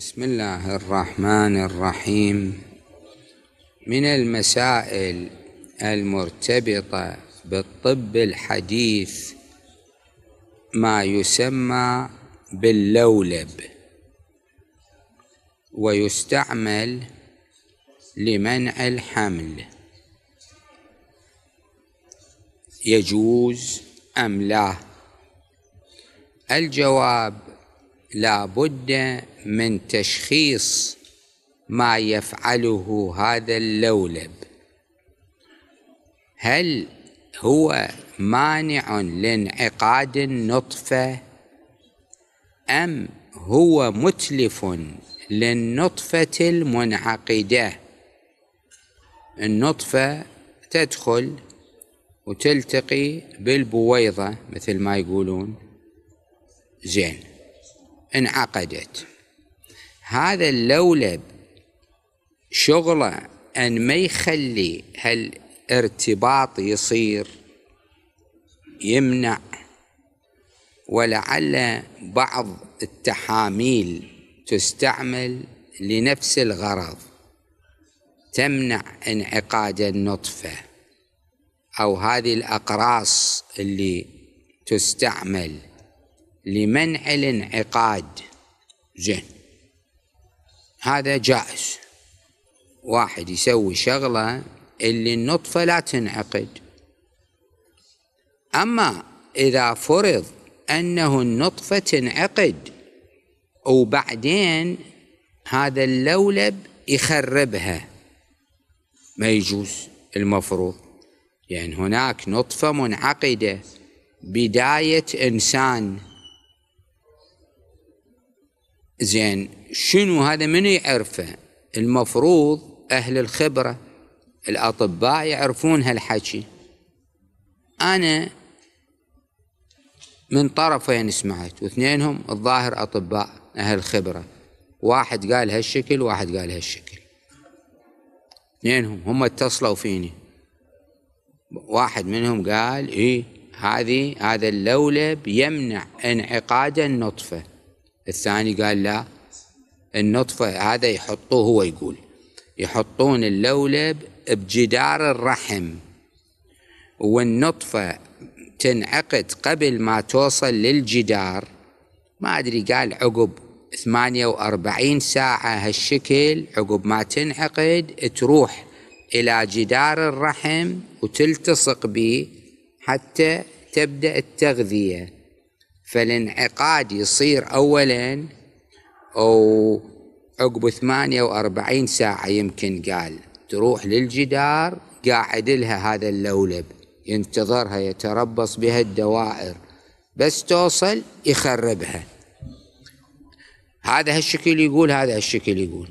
بسم الله الرحمن الرحيم من المسائل المرتبطة بالطب الحديث ما يسمى باللولب ويستعمل لمنع الحمل يجوز أم لا الجواب لابد من تشخيص ما يفعله هذا اللولب هل هو مانع لانعقاد النطفة أم هو متلف للنطفة المنعقدة النطفة تدخل وتلتقي بالبويضة مثل ما يقولون زين انعقدت هذا اللولب شغله أن ما يخلي هالارتباط يصير يمنع ولعل بعض التحاميل تستعمل لنفس الغرض تمنع انعقاد النطفة أو هذه الأقراص اللي تستعمل لمنع الانعقاد زين هذا جائز واحد يسوي شغلة اللي النطفة لا تنعقد أما إذا فرض أنه النطفة تنعقد وبعدين هذا اللولب يخربها ما يجوز المفروض يعني هناك نطفة منعقدة بداية إنسان زين شنو هذا من يعرفه المفروض أهل الخبرة الأطباء يعرفون هالحكي أنا من طرفين سمعت واثنينهم الظاهر أطباء أهل خبرة واحد قال هالشكل واحد قال هالشكل اثنينهم هم اتصلوا فيني واحد منهم قال إيه هذه هذا اللولب يمنع انعقاد النطفه الثاني قال لا النطفة هذا يحطوه هو يقول يحطون اللولب بجدار الرحم والنطفة تنعقد قبل ما توصل للجدار ما أدري قال عقب 48 ساعة هالشكل عقب ما تنعقد تروح إلى جدار الرحم وتلتصق به حتى تبدأ التغذية فالانعقاد يصير أولا أو عقب 48 ساعة يمكن قال تروح للجدار قاعد لها هذا اللولب ينتظرها يتربص بها الدوائر بس توصل يخربها هذا هالشكل يقول هذا هالشكل يقول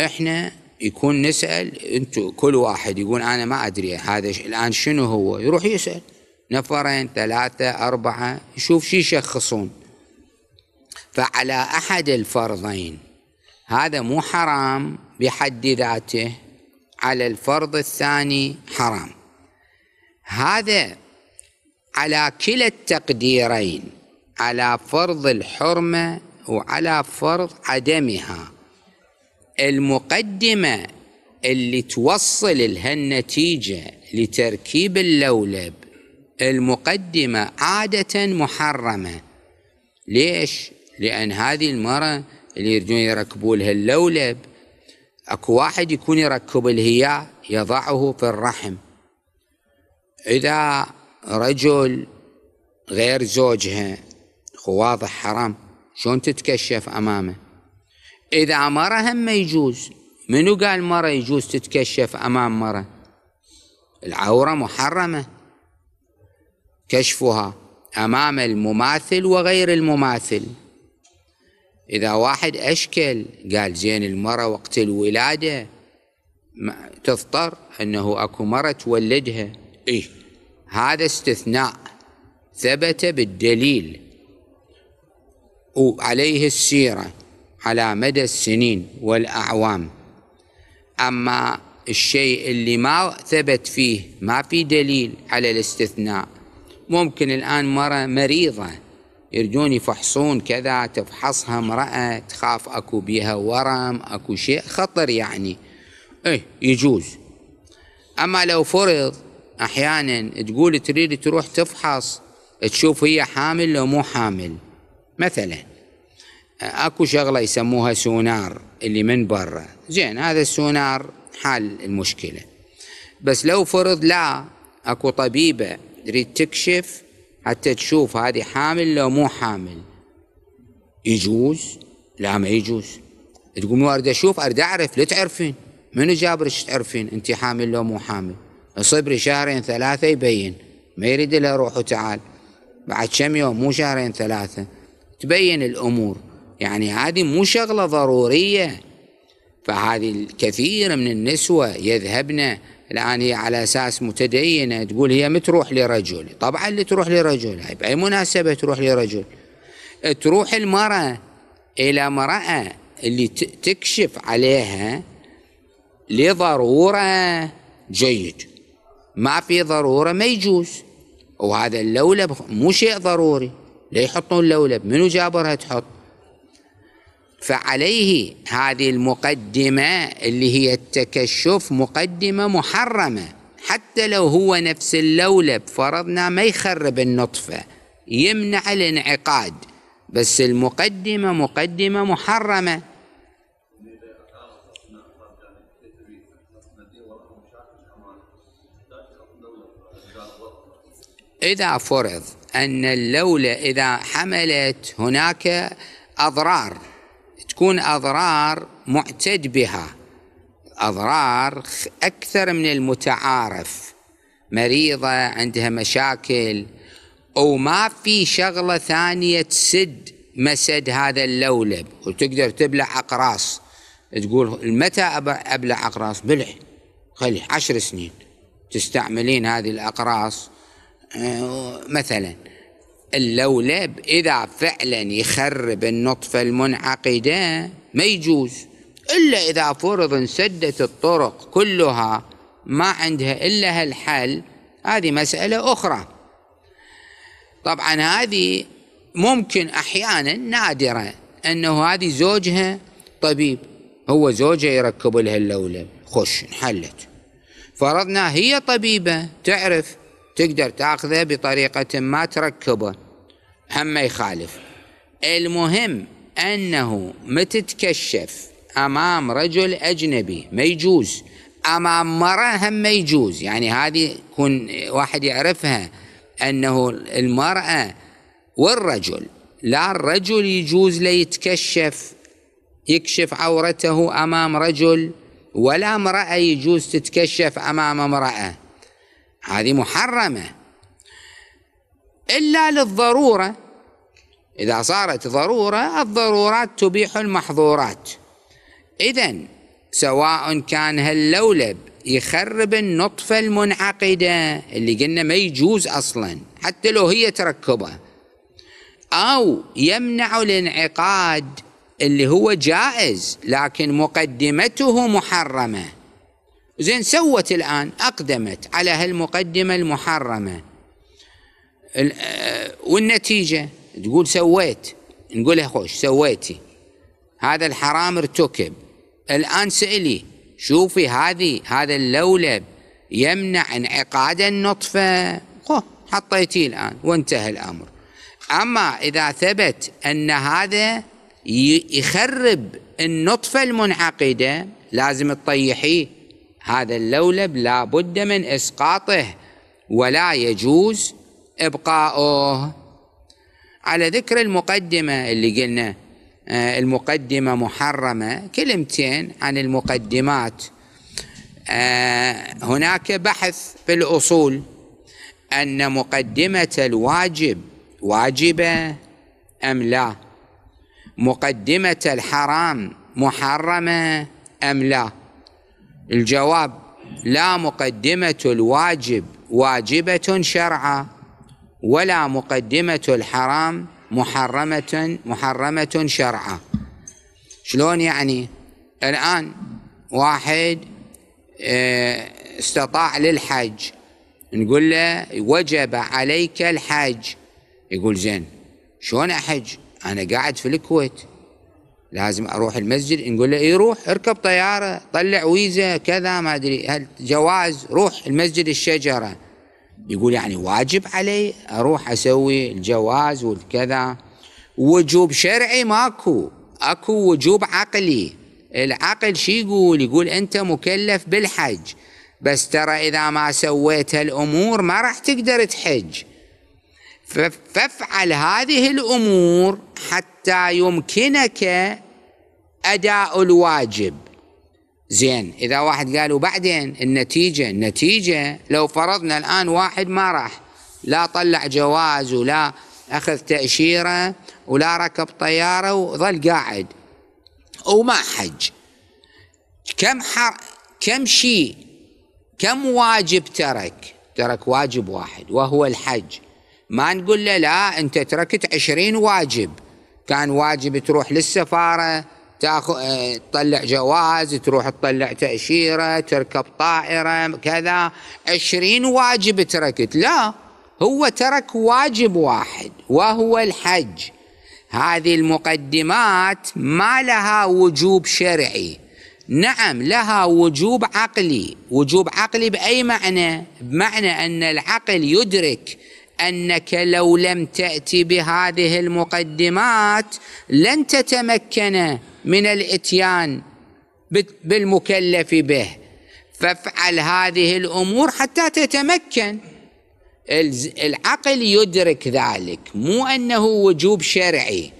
احنا يكون نسأل انتو كل واحد يقول انا ما ادري هذا الان شنو هو يروح يسأل نفرين ثلاثة أربعة يشوف شو يشخصون فعلى أحد الفرضين هذا مو حرام بحد ذاته على الفرض الثاني حرام هذا على كلا التقديرين على فرض الحرمة وعلى فرض عدمها المقدمة اللي توصل لها النتيجة لتركيب اللولب المقدمة عادة محرمة ليش؟ لأن هذه المرة اللي يريدون يركبوا لها اللولب اكو واحد يكون يركب الهياء يضعه في الرحم إذا رجل غير زوجها واضح حرام شلون تتكشف أمامه إذا مرة هم يجوز منو قال مرة يجوز تتكشف أمام مرة العورة محرمة كشفها امام المماثل وغير المماثل اذا واحد اشكل قال زين المراه وقت الولاده تضطر انه اكو مره تولدها إيه؟ هذا استثناء ثبت بالدليل وعليه السيره على مدى السنين والاعوام اما الشيء اللي ما ثبت فيه ما في دليل على الاستثناء ممكن الآن مرة مريضة يرجون يفحصون كذا تفحصها امرأة تخاف أكو بيها ورم أكو شيء خطر يعني إيه يجوز أما لو فرض أحيانا تقول تريد تروح تفحص تشوف هي حامل لو مو حامل مثلا اكو شغله يسموها سونار اللي من برا زين هذا السونار حال المشكله بس لو فرض لا اكو طبيبه تريد تكشف حتى تشوف هذه حامل لو مو حامل يجوز لا ما يجوز تقول مو اريد اشوف اريد اعرف لا تعرفين منو جابرك تعرفين انت حامل لو مو حامل صبري شهرين ثلاثه يبين ما يريد الا روح وتعال بعد كم يوم مو شهرين ثلاثه تبين الامور يعني هذه مو شغله ضروريه فهذه الكثير من النسوه يذهبن الآن هي على أساس متدينة تقول هي متروح لرجل طبعا اللي تروح لرجل هاي بأي مناسبة تروح لرجل تروح المرأة إلى امرأة اللي تكشف عليها لضرورة جيد ما في ضرورة ما يجوز وهذا اللولب مو شيء ضروري لا يحطون اللولب منو جابرها تحط فعليه هذه المقدمة اللي هي التكشف مقدمة محرمة حتى لو هو نفس اللولب فرضنا ما يخرب النطفة يمنع الانعقاد بس المقدمة مقدمة محرمة إذا فرض أن اللولة إذا حملت هناك أضرار تكون أضرار معتد بها أضرار أكثر من المتعارف مريضة عندها مشاكل أو ما في شغلة ثانية تسد مسد هذا اللولب وتقدر تبلع أقراص تقول متى أبلع أقراص بلع خلي عشر سنين تستعملين هذه الأقراص أه، مثلاً اللولب إذا فعلا يخرب النطفة المنعقدة ما يجوز إلا إذا فرض انسدت الطرق كلها ما عندها إلا هالحل هذه مسألة أخرى طبعا هذه ممكن أحيانا نادرة أنه هذه زوجها طبيب هو زوجها يركب لها اللولب خش انحلت فرضنا هي طبيبة تعرف تقدر تاخذه بطريقة ما تركبه هم يخالف المهم أنه متتكشف أمام رجل أجنبي ما يجوز أمام مرأة هم ما يجوز يعني هذه يكون واحد يعرفها أنه المرأة والرجل لا الرجل يجوز ليتكشف يكشف عورته أمام رجل ولا امرأة يجوز تتكشف أمام امرأة هذه محرمة إلا للضرورة إذا صارت ضرورة الضرورات تبيح المحظورات إذا سواء كان هاللولب يخرب النطفة المنعقدة اللي قلنا ما يجوز أصلا حتى لو هي تركبه أو يمنع الانعقاد اللي هو جائز لكن مقدمته محرمه زين سوت الآن أقدمت على هالمقدمة المحرمة آه، والنتيجة تقول سويت نقولها خوش سويتي هذا الحرام ارتكب الآن سألي شوفي هذه هذا اللولب يمنع انعقاد النطفة حطيتيه الآن وانتهى الأمر أما إذا ثبت أن هذا يخرب النطفة المنعقدة لازم تطيحيه هذا اللولب لا بد من إسقاطه ولا يجوز إبقاؤه على ذكر المقدمة اللي قلنا آه، المقدمة محرمة كلمتين عن المقدمات آه، هناك بحث في الأصول أن مقدمة الواجب واجبة أم لا مقدمة الحرام محرمة أم لا الجواب لا مقدمة الواجب واجبة شرعا ولا مقدمة الحرام محرمة محرمة شرعا شلون يعني الآن واحد آه، استطاع للحج نقول له وجب عليك الحج يقول زين شلون أحج أنا قاعد في الكويت لازم اروح المسجد نقول له اي روح اركب طياره طلع ويزا كذا ما ادري هل جواز روح المسجد الشجره يقول يعني واجب علي اروح اسوي الجواز والكذا وجوب شرعي ماكو اكو وجوب عقلي العقل شي يقول يقول انت مكلف بالحج بس ترى اذا ما سويت هالامور ما راح تقدر تحج فافعل هذه الامور حتى يمكنك أداء الواجب زين إذا واحد قال وبعدين النتيجة النتيجة لو فرضنا الآن واحد ما راح لا طلع جواز ولا أخذ تأشيرة ولا ركب طيارة وظل قاعد وما حج كم حر كم شيء كم واجب ترك ترك واجب واحد وهو الحج ما نقول له لا أنت تركت عشرين واجب كان واجب تروح للسفاره تاخذ آه، تطلع جواز تروح تطلع تاشيره تركب طائره كذا عشرين واجب تركت لا هو ترك واجب واحد وهو الحج هذه المقدمات ما لها وجوب شرعي نعم لها وجوب عقلي وجوب عقلي باي معنى بمعنى ان العقل يدرك انك لو لم تاتي بهذه المقدمات لن تتمكن من الاتيان بالمكلف به فافعل هذه الامور حتى تتمكن العقل يدرك ذلك مو انه وجوب شرعي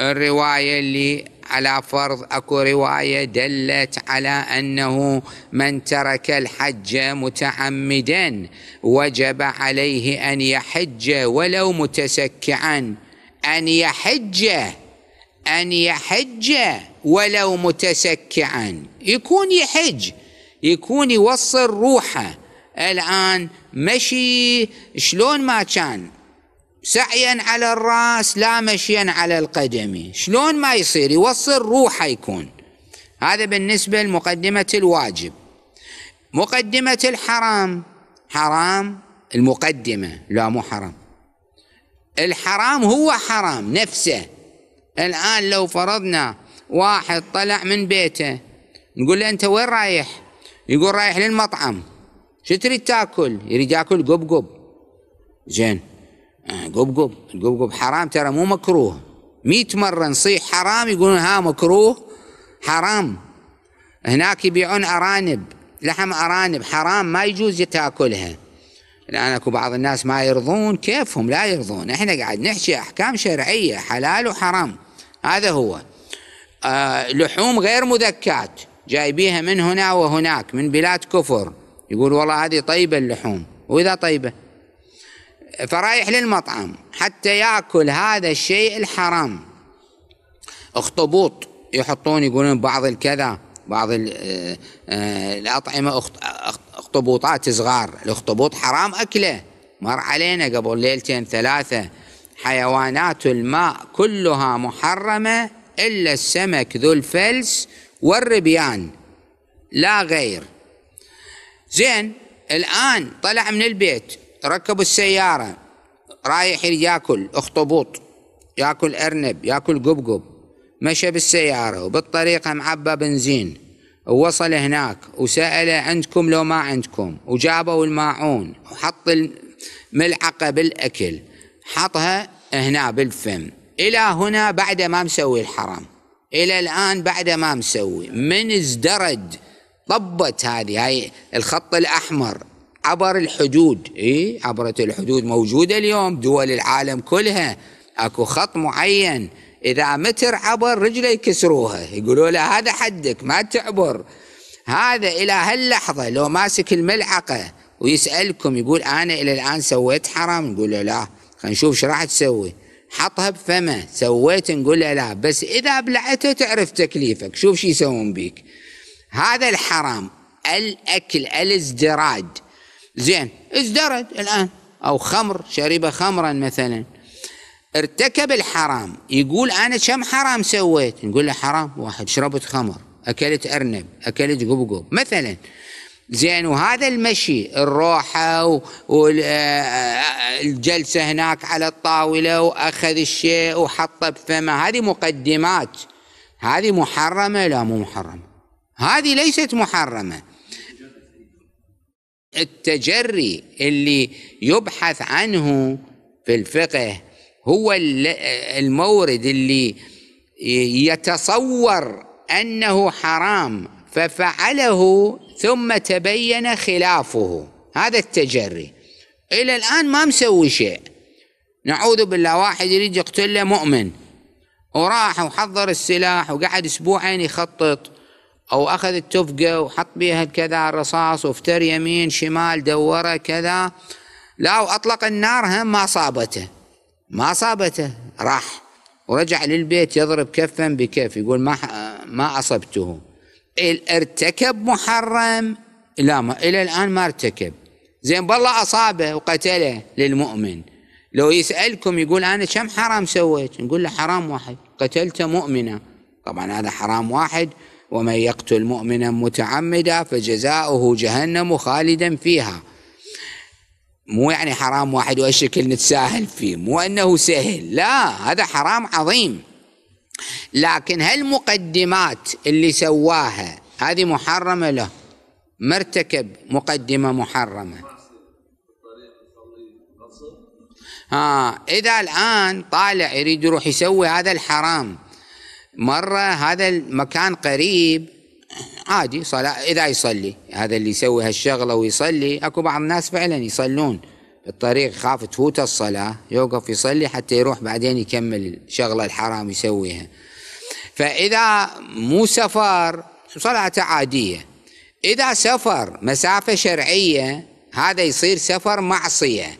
الروايه اللي على فرض اكو روايه دلت على انه من ترك الحج متعمدا وجب عليه ان يحج ولو متسكعا ان يحج ان يحج ولو متسكعا يكون يحج يكون يوصل روحه الان مشي شلون ما كان سعيا على الراس لا مشيا على القدم شلون ما يصير يوصل روحه يكون هذا بالنسبة لمقدمة الواجب مقدمة الحرام حرام المقدمة لا مو حرام الحرام هو حرام نفسه الآن لو فرضنا واحد طلع من بيته نقول له أنت وين رايح يقول رايح للمطعم شو تريد تاكل يريد ياكل قبقب زين آه، قبقب القبقب حرام ترى مو مكروه مئة مرة نصيح حرام يقولون ها مكروه حرام هناك يبيعون أرانب لحم أرانب حرام ما يجوز تاكلها الآن أكو بعض الناس ما يرضون كيفهم لا يرضون إحنا قاعد نحكي أحكام شرعية حلال وحرام هذا هو آه لحوم غير مذكات جايبيها من هنا وهناك من بلاد كفر يقول والله هذه طيبة اللحوم وإذا طيبة فرايح للمطعم حتى ياكل هذا الشيء الحرام اخطبوط يحطون يقولون بعض الكذا بعض آه، آه، الاطعمه اخطبوطات صغار الاخطبوط حرام اكله مر علينا قبل ليلتين ثلاثه حيوانات الماء كلها محرمه الا السمك ذو الفلس والربيان لا غير زين الان طلع من البيت ركبوا السيارة رايح ياكل اخطبوط ياكل ارنب ياكل قبقب مشى بالسيارة وبالطريقة معبى بنزين ووصل هناك وسأل عندكم لو ما عندكم وجابوا الماعون وحط الملعقة بالأكل حطها هنا بالفم إلى هنا بعد ما مسوي الحرام إلى الآن بعد ما مسوي من ازدرج طبت هذه هاي الخط الأحمر عبر الحدود اي عبر الحدود موجودة اليوم دول العالم كلها اكو خط معين اذا متر عبر رجله يكسروها يقولوا له هذا حدك ما تعبر هذا الى هاللحظة لو ماسك الملعقة ويسألكم يقول انا الى الان سويت حرام نقول له لا خلينا نشوف ايش راح تسوي حطها بفمه سويت نقول له لا بس اذا بلعته تعرف تكليفك شوف شو يسوون بيك هذا الحرام الاكل الازدراد زين ازدرد الآن أو خمر شرب خمرا مثلا ارتكب الحرام يقول أنا كم حرام سويت نقول له حرام واحد شربت خمر أكلت أرنب أكلت قبقب مثلا زين وهذا المشي الروحة والجلسة آه، آه، هناك على الطاولة وأخذ الشيء وحطه بفمه هذه مقدمات هذه محرمة لا مو محرمة هذه ليست محرمة التجري اللي يبحث عنه في الفقه هو المورد اللي يتصور انه حرام ففعله ثم تبين خلافه هذا التجري الى الان ما مسوي شيء نعوذ بالله واحد يريد يقتله مؤمن وراح وحضر السلاح وقعد اسبوعين يخطط او اخذ التفقه وحط بها كذا الرصاص وافتر يمين شمال دوره كذا لا واطلق النار هم ما صابته ما صابته راح ورجع للبيت يضرب كفا بكف يقول ما ما اصبته ارتكب محرم لا ما الى الان ما ارتكب زين بالله اصابه وقتله للمؤمن لو يسالكم يقول انا كم حرام سويت نقول له حرام واحد قتلت مؤمنه طبعا هذا حرام واحد ومن يقتل مؤمنا متعمدا فجزاؤه جهنم خالدا فيها مو يعني حرام واحد وهالشكل نتساهل فيه مو انه سهل لا هذا حرام عظيم لكن هالمقدمات اللي سواها هذه محرمه له ما ارتكب مقدمه محرمه ها آه، اذا الان طالع يريد يروح يسوي هذا الحرام مرة هذا المكان قريب عادي صلاة إذا يصلي هذا اللي يسوي هالشغلة ويصلي أكو بعض الناس فعلا يصلون الطريق خاف تفوت الصلاة يوقف يصلي حتى يروح بعدين يكمل الشغلة الحرام يسويها فإذا مو سفر صلاته عادية إذا سفر مسافة شرعية هذا يصير سفر معصية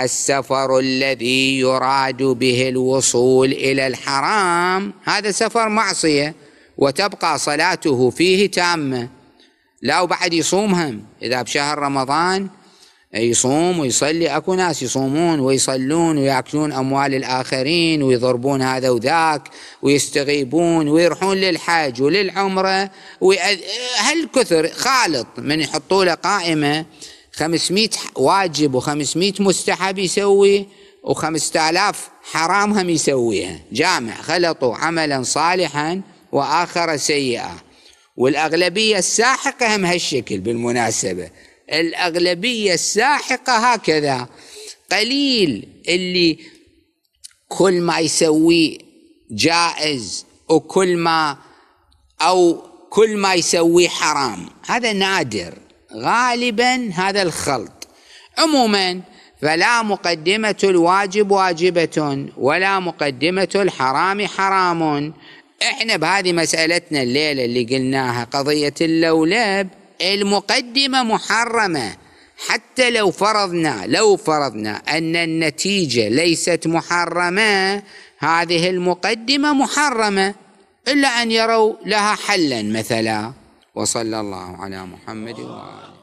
السفر الذي يراد به الوصول الى الحرام هذا سفر معصيه وتبقى صلاته فيه تامه لا وبعد يصومها اذا بشهر رمضان يصوم ويصلي اكو ناس يصومون ويصلون وياكلون اموال الاخرين ويضربون هذا وذاك ويستغيبون ويروحون للحج وللعمره ويأذ... هالكثر خالط من يحطوا له قائمه 500 واجب و500 مستحب يسوي و5000 حرام هم يسويها جامع خلطوا عملا صالحا واخر سيئا والاغلبيه الساحقه هم هالشكل بالمناسبه الاغلبيه الساحقه هكذا قليل اللي كل ما يسويه جائز وكل ما او كل ما يسويه حرام هذا نادر غالبا هذا الخلط عموما فلا مقدمة الواجب واجبة ولا مقدمة الحرام حرام احنا بهذه مسألتنا الليلة اللي قلناها قضية اللولب المقدمة محرمة حتى لو فرضنا لو فرضنا أن النتيجة ليست محرمة هذه المقدمة محرمة إلا أن يروا لها حلا مثلا وصلى الله على محمد وآله